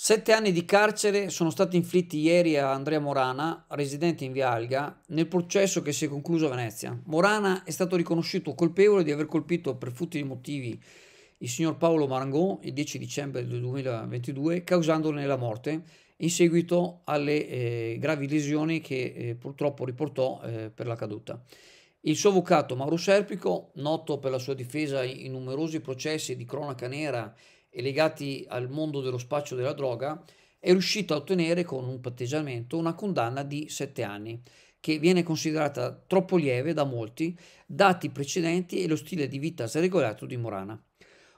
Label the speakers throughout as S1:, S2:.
S1: Sette anni di carcere sono stati inflitti ieri a Andrea Morana, residente in Via Alga, nel processo che si è concluso a Venezia. Morana è stato riconosciuto colpevole di aver colpito per futili motivi il signor Paolo Marangò il 10 dicembre del 2022, causandone la morte in seguito alle eh, gravi lesioni che eh, purtroppo riportò eh, per la caduta. Il suo avvocato Mauro Serpico, noto per la sua difesa in numerosi processi di cronaca nera e legati al mondo dello spaccio della droga, è riuscito a ottenere con un patteggiamento una condanna di 7 anni, che viene considerata troppo lieve da molti, dati i precedenti e lo stile di vita sregolato di Morana.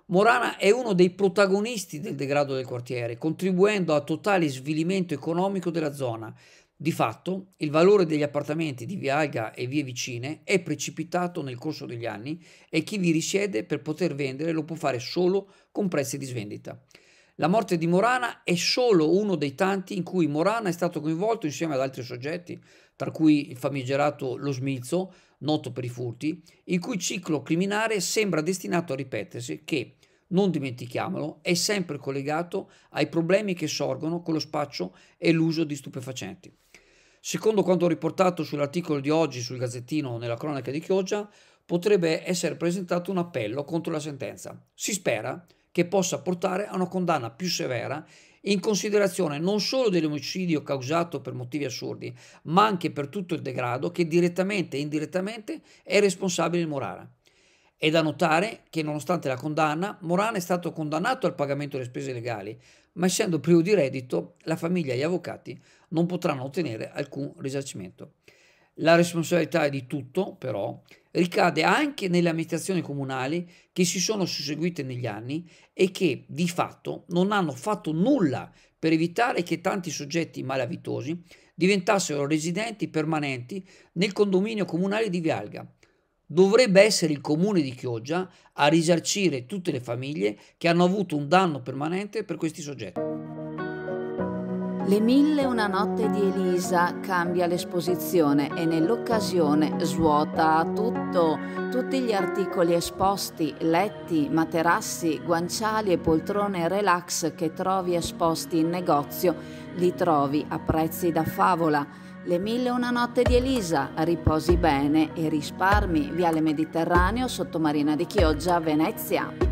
S1: Morana è uno dei protagonisti del degrado del quartiere, contribuendo a totale svilimento economico della zona, di fatto, il valore degli appartamenti di Via Alga e vie vicine è precipitato nel corso degli anni e chi vi risiede per poter vendere lo può fare solo con prezzi di svendita. La morte di Morana è solo uno dei tanti in cui Morana è stato coinvolto insieme ad altri soggetti, tra cui il famigerato Lo Smilzo, noto per i furti, il cui ciclo criminale sembra destinato a ripetersi che non dimentichiamolo, è sempre collegato ai problemi che sorgono con lo spaccio e l'uso di stupefacenti. Secondo quanto riportato sull'articolo di oggi sul Gazzettino nella cronaca di Chioggia, potrebbe essere presentato un appello contro la sentenza. Si spera che possa portare a una condanna più severa in considerazione non solo dell'omicidio causato per motivi assurdi, ma anche per tutto il degrado che direttamente e indirettamente è responsabile il Morara. È da notare che, nonostante la condanna, Moran è stato condannato al pagamento delle spese legali, ma essendo privo di reddito, la famiglia e gli avvocati non potranno ottenere alcun risarcimento. La responsabilità di tutto, però, ricade anche nelle amministrazioni comunali che si sono susseguite negli anni e che, di fatto, non hanno fatto nulla per evitare che tanti soggetti malavitosi diventassero residenti permanenti nel condominio comunale di Vialga dovrebbe essere il comune di Chioggia a risarcire tutte le famiglie che hanno avuto un danno permanente per questi soggetti.
S2: Le mille una notte di Elisa cambia l'esposizione e nell'occasione svuota tutto, tutti gli articoli esposti, letti, materassi, guanciali e poltrone relax che trovi esposti in negozio, li trovi a prezzi da favola le mille e una notte di Elisa, riposi bene e risparmi, Viale Mediterraneo, Sottomarina di Chioggia, Venezia.